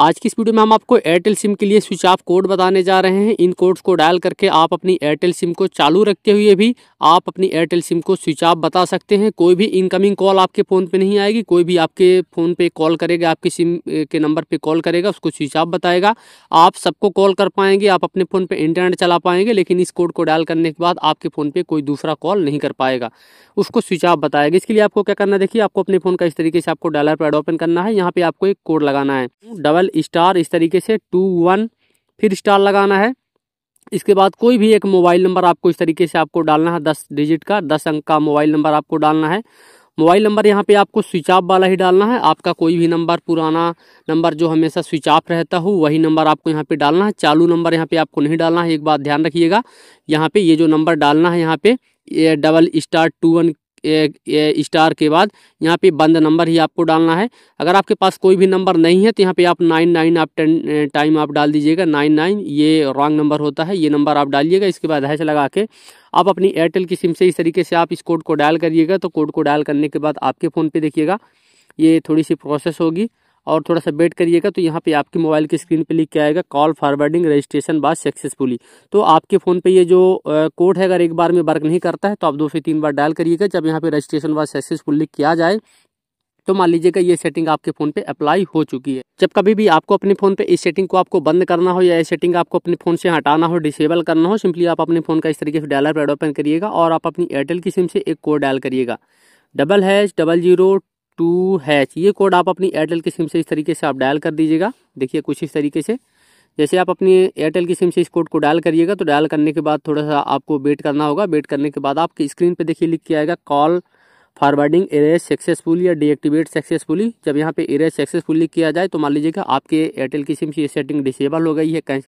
आज की इस वीडियो में हम आपको एयरटेल सिम के लिए स्विच ऑफ कोड बताने जा रहे हैं इन कोड्स को डायल करके आप अपनी एयरटेल सिम को चालू रखते हुए भी आप अपनी एयरटेल सिम को स्विच ऑफ बता सकते हैं कोई भी इनकमिंग कॉल आपके फ़ोन पे नहीं आएगी कोई भी आपके फ़ोन पे कॉल करेगा आपके सिम के नंबर पे कॉल करेगा उसको स्विच ऑफ बताएगा आप सबको कॉल कर पाएंगे आप अपने फ़ोन पर इंटरनेट चला पाएंगे लेकिन इस कोड को डायल करने के बाद आपके फ़ोन पर कोई दूसरा कॉल नहीं कर पाएगा उसको स्विच ऑफ बताएगा इसके लिए आपको क्या करना देखिए आपको अपने फ़ोन का इस तरीके से आपको डायलर पैड ओपन करना है यहाँ पर आपको एक कोड लगाना है डबल डबल स्टार इस तरीके से टू वन फिर स्टार लगाना है इसके बाद कोई भी एक मोबाइल नंबर आपको इस तरीके से आपको डालना है दस डिजिट का दस अंक का मोबाइल नंबर आपको डालना है मोबाइल नंबर यहाँ पे आपको स्विच ऑफ वाला ही डालना है आपका कोई भी नंबर पुराना नंबर जो हमेशा स्विच ऑफ रहता हो वही नंबर आपको यहाँ पे डालना है चालू नंबर यहाँ पे आपको नहीं डालना है एक बात ध्यान रखिएगा यहाँ पे ये जो नंबर डालना है यहाँ पे ये डबल स्टार टू वन ये स्टार के बाद यहाँ पे बंद नंबर ही आपको डालना है अगर आपके पास कोई भी नंबर नहीं है तो यहाँ पे आप नाइन नाइन आप टेन टाइम आप डाल दीजिएगा नाइन नाइन ये रॉन्ग नंबर होता है ये नंबर आप डालिएगा इसके बाद हैच लगा के आप अपनी एयरटेल की सिम से इस तरीके से आप इस कोड को डायल करिएगा तो कोड को डायल करने के बाद आपके फ़ोन पर देखिएगा ये थोड़ी सी प्रोसेस होगी और थोड़ा सा वेट करिएगा तो यहाँ पे आपके मोबाइल की स्क्रीन पे लिख के आएगा कॉल फॉरवर्डिंग रजिस्ट्रेशन बाद सक्सेसफुली तो आपके फ़ोन पे ये जो कोड है अगर एक बार में वर्क नहीं करता है तो आप दो से तीन बार डायल करिएगा जब यहाँ पे रजिस्ट्रेशन बाद सक्सेसफुल लिख किया जाए तो मान लीजिएगा ये सेटिंग आपके फ़ोन पे अप्लाई हो चुकी है जब कभी भी आपको अपने फ़ोन पे इस सेटिंग को आपको बंद करना हो या इस सेटिंग आपको अपने फ़ोन से हटाना हो डिसेबल करना हो सिंपली आप अपने फ़ोन का इस तरीके से डायलर पैड ओपन करिएगा और आप अपनी एयरटेल की सिम से एक कोड डायल करिएगा double hash double zero two hash ये कोड आप अपनी एयरटेल की सिम से इस तरीके से आप डायल कर दीजिएगा देखिए कुछ इस तरीके से जैसे आप अपनी एयरटेल की सिम से इस कोड को डायल करिएगा तो डायल करने के बाद थोड़ा सा आपको वेट करना होगा वेट करने के बाद आपकी स्क्रीन पे देखिए लिख के आएगा कॉल फॉरवर्डिंग एरेज सक्सेसफुल या डीएक्टिवेट सक्सेसफुली जब यहाँ पे सक्सेसफुल सक्सेसफुली किया जाए तो मान लीजिएगा आपके एयरटेल की सिम से ये सेटिंग डिसेबल हो गई है